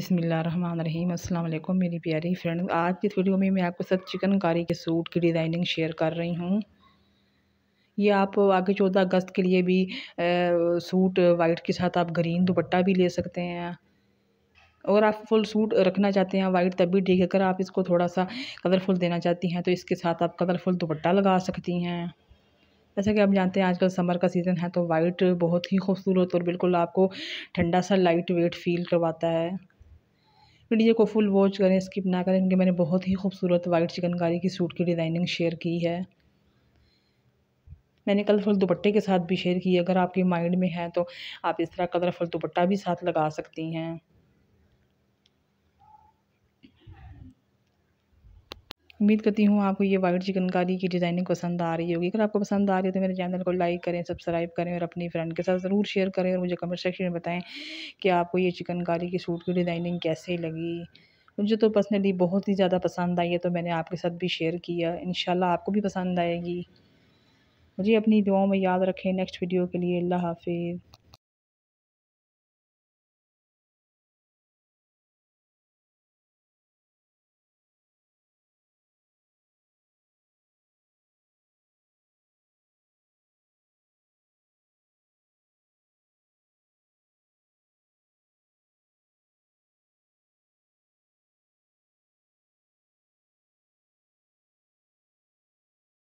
अस्सलाम वालेकुम मेरी प्यारी फ्रेंड आज की वीडियो में मैं आपके साथ चिकनकारी के सूट की डिज़ाइनिंग शेयर कर रही हूँ ये आप आगे चौदह अगस्त के लिए भी आ, सूट वाइट के साथ आप ग्रीन दुपट्टा भी ले सकते हैं अगर आप फुल सूट रखना चाहते हैं वाइट तब भी ठीक है अगर आप इसको थोड़ा सा कलरफुल देना चाहती हैं तो इसके साथ आप कलरफुल दुपट्टा लगा सकती हैं जैसा कि आप जानते हैं आजकल समर का सीज़न है तो वाइट बहुत ही खूबसूरत और बिल्कुल आपको ठंडा सा लाइट वेट फील करवाता है वीडियो को फुल वॉच करें स्किप ना करें क्योंकि मैंने बहुत ही खूबसूरत वाइट चिकनकारी की सूट की डिज़ाइनिंग शेयर की है मैंने कलरफुल दुपट्टे के साथ भी शेयर की है अगर आपके माइंड में है तो आप इस तरह कलरफुल दुपट्टा भी साथ लगा सकती हैं उम्मीद करती हूँ आपको ये वाइट चिकनकारी की डिज़ाइनिंग पसंद आ रही होगी अगर आपको पसंद आ रही है तो मेरे चैनल को लाइक करें सब्सक्राइब करें और अपनी फ्रेंड के साथ ज़रूर शेयर करें और मुझे कमेंट सेक्शन में बताएं कि आपको ये चिकनकारी की सूट की डिज़ाइनिंग कैसे लगी मुझे तो पर्सनली बहुत ही ज़्यादा पसंद आई है तो मैंने आपके साथ भी शेयर किया इन आपको भी पसंद आएगी मुझे अपनी दुआओं में याद रखें नेक्स्ट वीडियो के लिए अल्लाह हाफिज़